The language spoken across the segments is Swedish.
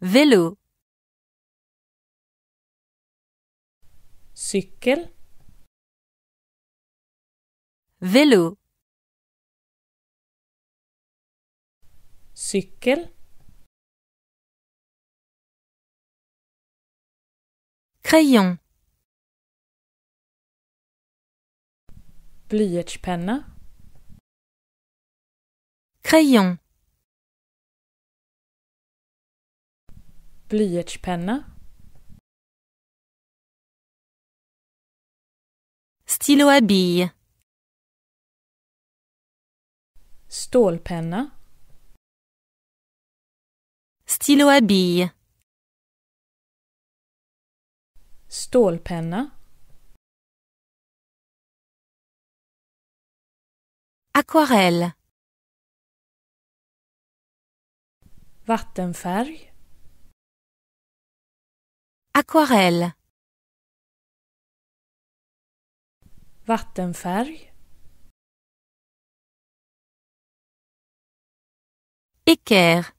velo cykel vélo cykel crayon blyertspenna crayon blyertspenna stylo à billes, stålpenna stylo à billes, stålpenna aquarelle, vattenfärg Aquarelle. Vattenfärg. Équerre.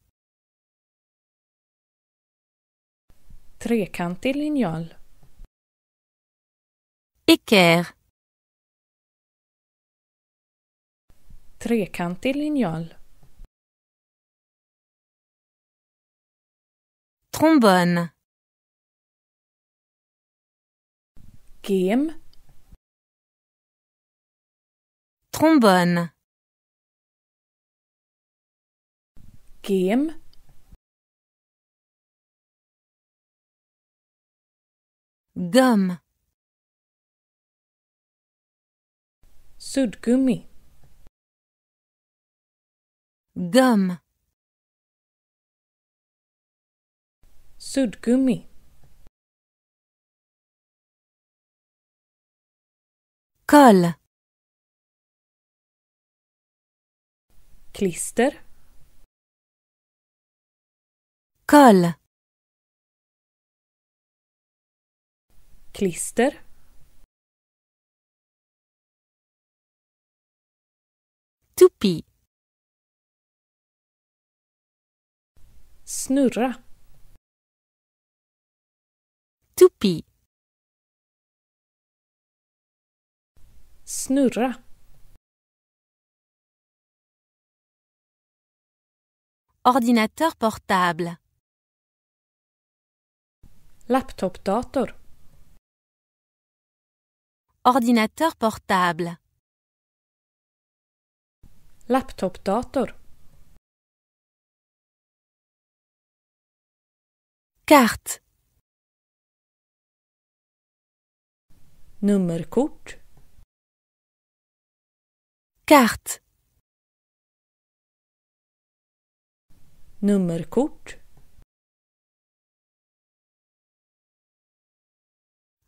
Trekantig linjal. Équerre. Trekantig linjal. Trombone. Game. Trombone. Game. Gomme. sudgumi, Gomme. sudgumi. Colle. Klister. Colle. Klister. Tupi. Snurra. Tupi. Snurra. Ordinateur portable. Laptopdator. Ordinateur portable. Laptopdator. Carte. Nummerkort. Carte. court,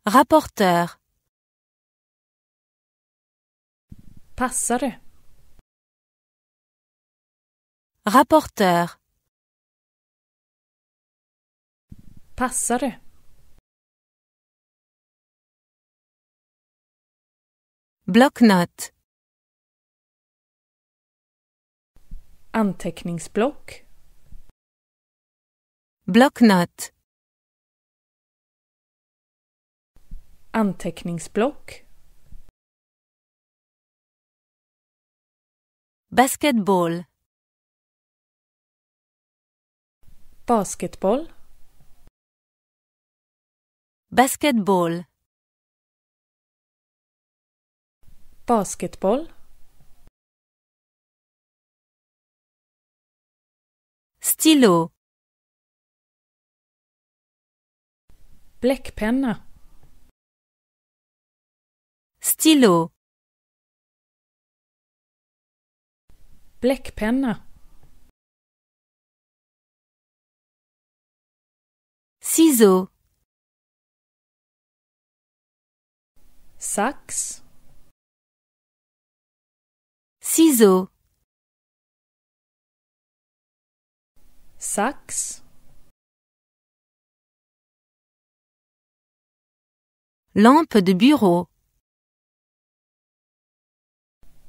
Rapporteur. Passare. Rapporteur. Passare. bloc note. Anteckningsblock. Blocknot. Anteckningsblock. Basketboll. Basketboll. Basketboll. Basketboll. Stylo. Bläckpenna. Black Bläckpenna. Ciseaux. Sax. Ciseaux. sax lampe de bureau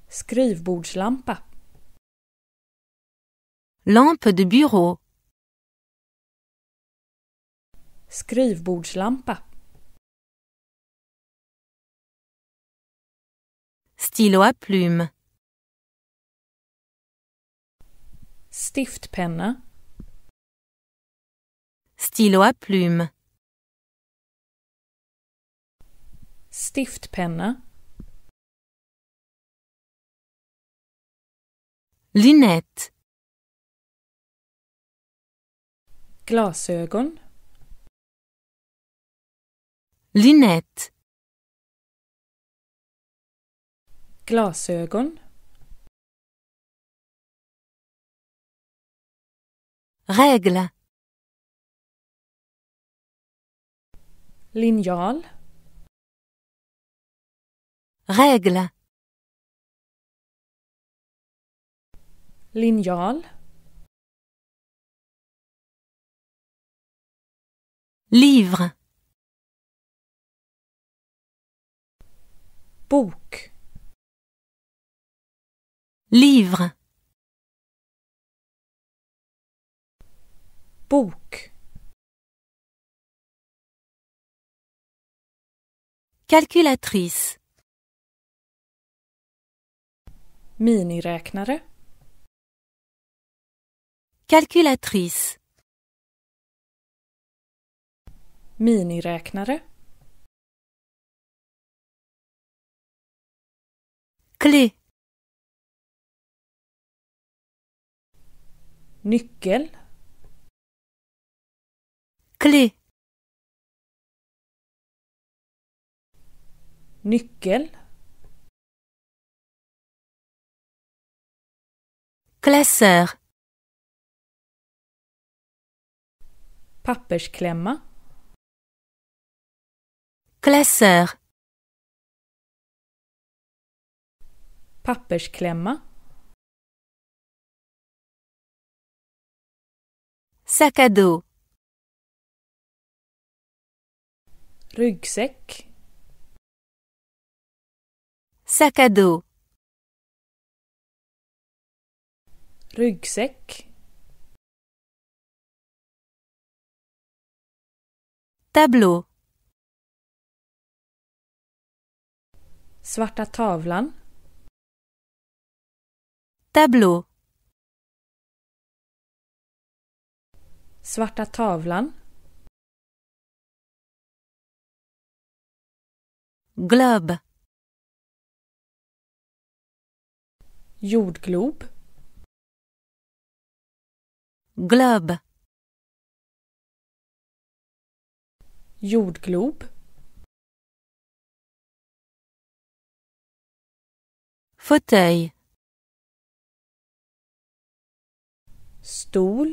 skrivbordslampa lampe de bureau skrivbordslampa stylo à plume stiftpenna Stylo à plume. Stiftpenna. Lunettes. Glasögon. Lunettes. Glasögon. Règle. linjal règle linjal livre book livre book Calculatrice. Miniräknare. Calculatrice. Miniräknare. Clé. Nyckel. Clé. nyckel. Classeur. Pappersklämma. Classeur. Pappersklämma. Sac à dos. Ryggsäck. Sac à dos. Ryggsäck. Tableau. Svarta tavlan. Tableau. Svarta tavlan. Globe. jordglob globe jordglob fåtölj stol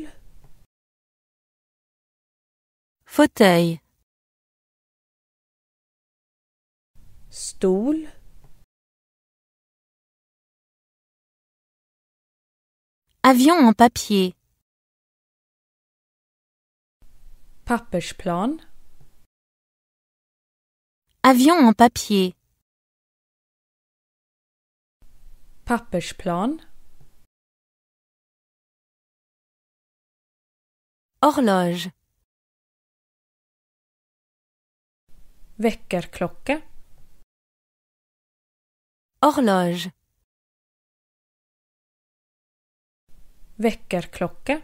fauteuil stol Avion en papier. Pappersplan. Avion en papier. Pappersplan. Horloge. Väckarklocka. Horloge. väckarklocka